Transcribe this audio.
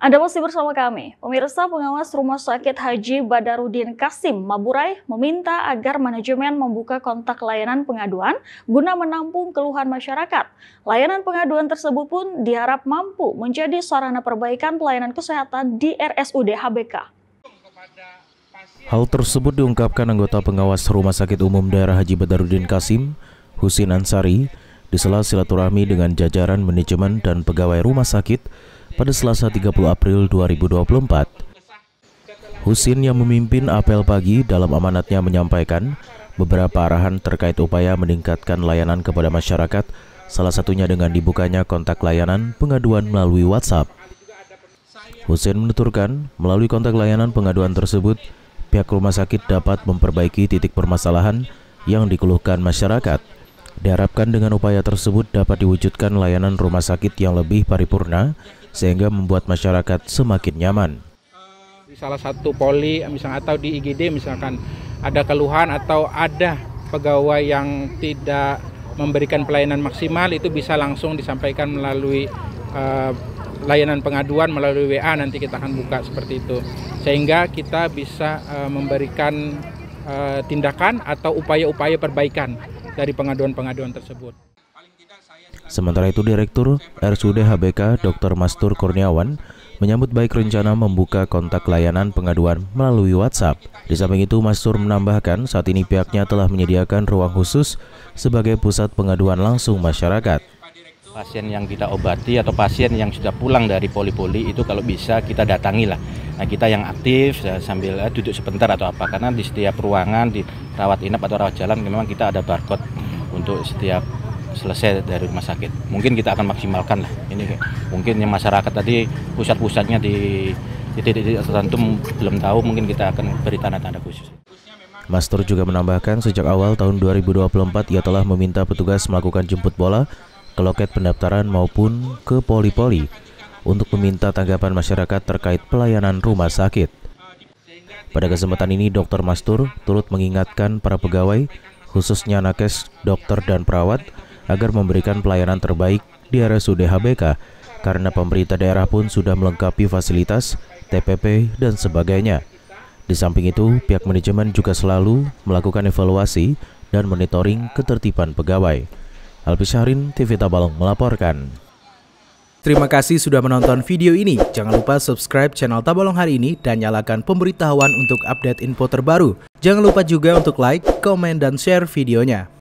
Anda masih bersama kami. Pemirsa pengawas Rumah Sakit Haji Badarudin Kasim Maburai meminta agar manajemen membuka kontak layanan pengaduan guna menampung keluhan masyarakat. Layanan pengaduan tersebut pun diharap mampu menjadi sarana perbaikan pelayanan kesehatan di RSUD HBK. Hal tersebut diungkapkan anggota pengawas Rumah Sakit Umum Daerah Haji Badarudin Kasim, Husin Ansari, di sela silaturahmi dengan jajaran manajemen dan pegawai rumah sakit pada Selasa 30 April 2024. Husin yang memimpin apel pagi dalam amanatnya menyampaikan beberapa arahan terkait upaya meningkatkan layanan kepada masyarakat, salah satunya dengan dibukanya kontak layanan pengaduan melalui WhatsApp. Husin menuturkan, melalui kontak layanan pengaduan tersebut, pihak rumah sakit dapat memperbaiki titik permasalahan yang dikeluhkan masyarakat. Diharapkan dengan upaya tersebut dapat diwujudkan layanan rumah sakit yang lebih paripurna sehingga membuat masyarakat semakin nyaman. Di salah satu poli misalnya atau di IGD misalkan ada keluhan atau ada pegawai yang tidak memberikan pelayanan maksimal itu bisa langsung disampaikan melalui uh, layanan pengaduan melalui WA nanti kita akan buka seperti itu sehingga kita bisa uh, memberikan uh, tindakan atau upaya-upaya perbaikan dari pengaduan-pengaduan tersebut. Sementara itu, Direktur RSUD HBK Dr. Mastur Kurniawan menyambut baik rencana membuka kontak layanan pengaduan melalui WhatsApp. Di samping itu, Mastur menambahkan saat ini pihaknya telah menyediakan ruang khusus sebagai pusat pengaduan langsung masyarakat. Pasien yang kita obati atau pasien yang sudah pulang dari poli-poli itu kalau bisa kita datangi lah. Nah kita yang aktif ya, sambil eh, duduk sebentar atau apa karena di setiap ruangan di rawat inap atau rawat jalan memang kita ada barcode untuk setiap selesai dari rumah sakit. Mungkin kita akan maksimalkan lah. Ini mungkin yang masyarakat tadi pusat-pusatnya di titik-titik tertentu belum tahu, mungkin kita akan beri tanda-tanda khusus. Master juga menambahkan sejak awal tahun 2024 ia telah meminta petugas melakukan jemput bola ke loket pendaftaran maupun ke poli-poli untuk meminta tanggapan masyarakat terkait pelayanan rumah sakit. Pada kesempatan ini, Dr. Mastur turut mengingatkan para pegawai, khususnya nakes, dokter, dan perawat, agar memberikan pelayanan terbaik di RSUD HBK karena pemerintah daerah pun sudah melengkapi fasilitas, TPP, dan sebagainya. Di samping itu, pihak manajemen juga selalu melakukan evaluasi dan monitoring ketertiban pegawai. Alpi Syahrin, TV Tabalong melaporkan. Terima kasih sudah menonton video ini. Jangan lupa subscribe channel Tabalong hari ini dan nyalakan pemberitahuan untuk update info terbaru. Jangan lupa juga untuk like, komen, dan share videonya.